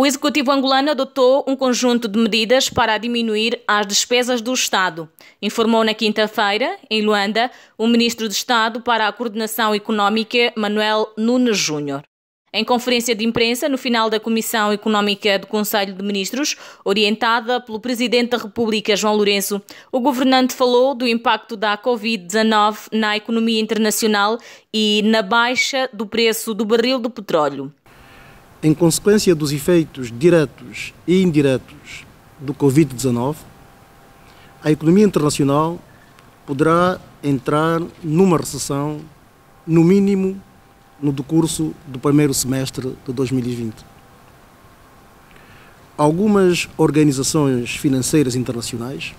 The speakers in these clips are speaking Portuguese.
O Executivo angolano adotou um conjunto de medidas para diminuir as despesas do Estado, informou na quinta-feira, em Luanda, o Ministro de Estado para a Coordenação Económica, Manuel Nunes Júnior. Em conferência de imprensa, no final da Comissão Económica do Conselho de Ministros, orientada pelo Presidente da República, João Lourenço, o governante falou do impacto da Covid-19 na economia internacional e na baixa do preço do barril do petróleo em consequência dos efeitos diretos e indiretos do Covid-19, a economia internacional poderá entrar numa recessão, no mínimo, no decurso do primeiro semestre de 2020. Algumas organizações financeiras internacionais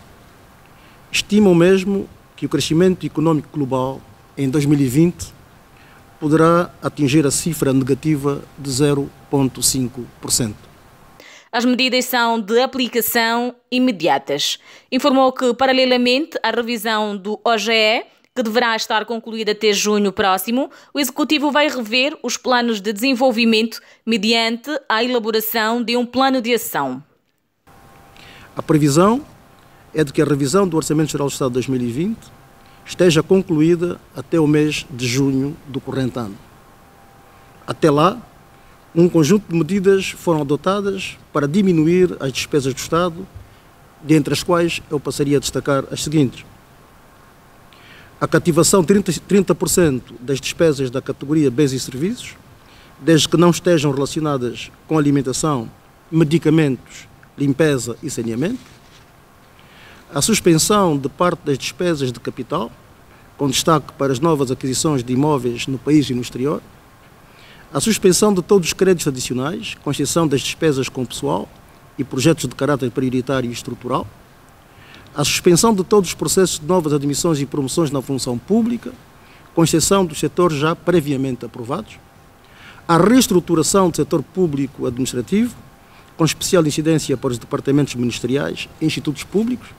estimam mesmo que o crescimento econômico global em 2020 poderá atingir a cifra negativa de 0,5%. As medidas são de aplicação imediatas. Informou que, paralelamente à revisão do OGE, que deverá estar concluída até junho próximo, o Executivo vai rever os planos de desenvolvimento mediante a elaboração de um plano de ação. A previsão é de que a revisão do Orçamento Geral do Estado de 2020 esteja concluída até o mês de junho do corrente ano. Até lá, um conjunto de medidas foram adotadas para diminuir as despesas do Estado, dentre as quais eu passaria a destacar as seguintes. A cativação de 30%, 30 das despesas da categoria bens e serviços, desde que não estejam relacionadas com alimentação, medicamentos, limpeza e saneamento a suspensão de parte das despesas de capital, com destaque para as novas aquisições de imóveis no país e no exterior, a suspensão de todos os créditos adicionais, com exceção das despesas com pessoal e projetos de caráter prioritário e estrutural, a suspensão de todos os processos de novas admissões e promoções na função pública, com exceção dos setores já previamente aprovados, a reestruturação do setor público administrativo, com especial incidência para os departamentos ministeriais e institutos públicos,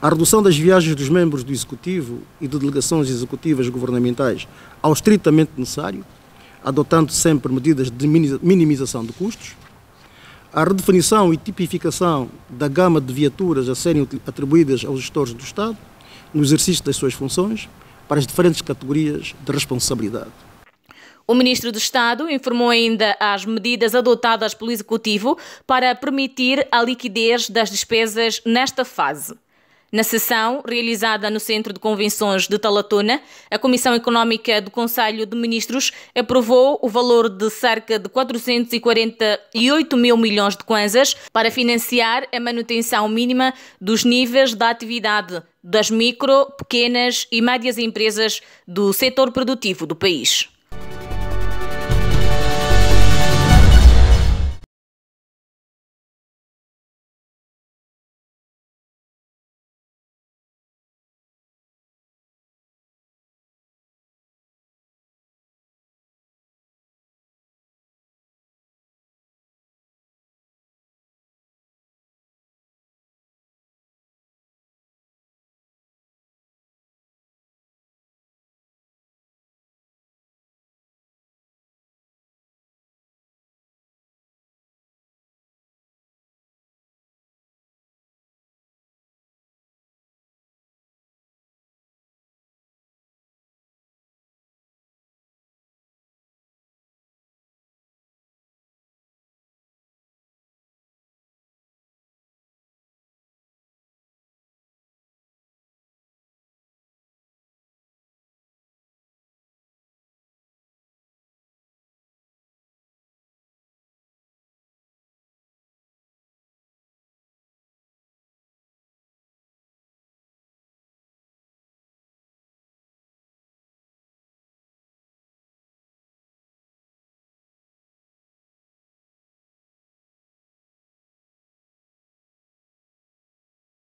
a redução das viagens dos membros do Executivo e de delegações executivas governamentais ao estritamente necessário, adotando sempre medidas de minimização de custos. A redefinição e tipificação da gama de viaturas a serem atribuídas aos gestores do Estado no exercício das suas funções para as diferentes categorias de responsabilidade. O ministro do Estado informou ainda as medidas adotadas pelo Executivo para permitir a liquidez das despesas nesta fase. Na sessão realizada no Centro de Convenções de Talatona, a Comissão Económica do Conselho de Ministros aprovou o valor de cerca de 448 mil milhões de kwanzas para financiar a manutenção mínima dos níveis da atividade das micro, pequenas e médias empresas do setor produtivo do país.